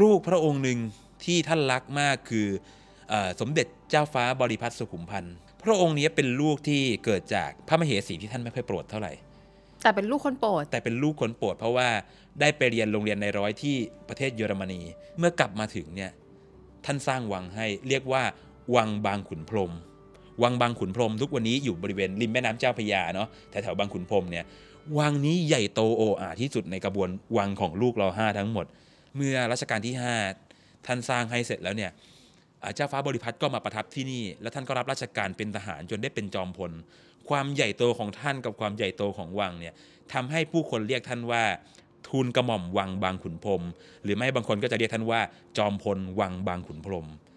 ลูกพระองค์หนึ่งที่ท่านรักมากคืออสมเด็จเจ้าฟ้าบริพัตรสุขุมพันธ์พระองค์นี้เป็นลูกที่เกิดจากพระมเหสีที่ท่านไม่ค่อยโปรดเท่าไหร่แต่เป็นลูกคนโปรดแต่เป็นลูกคนโปรดเพราะว่าได้ไปเรียนโรงเรียนในร้อยที่ประเทศเยอรมนีเมื่อกลับมาถึงเนี่ยท่านสร้างวังให้เรียกว่าวังบางขุนพรมวังบางขุนพรมทุกวันนี้อยู่บริเวณริมแม่น้ำเจ้าพยาเนาะแถวแถวบางขุนพรมเนี่ยวังนี้ใหญ่โตโออาที่สุดในกระบวนวังของลูกเราห้าทั้งหมดเมื่อรัชกาลที่5ท่านสร้างให้เสร็จแล้วเนี่ยเจ้าฟ้าบริพัตรก็มาประทับที่นี่แล้วท่านก็รับราชการเป็นทหารจนได้เป็นจอมพลความใหญ่โตของท่านกับความใหญ่โตของวังเนี่ยทำให้ผู้คนเรียกท่านว่าทูลกระหม่อมวังบางขุนพรมหรือไม่บางคนก็จะเรียกท่านว่า จอมพลวังบางขุนพรม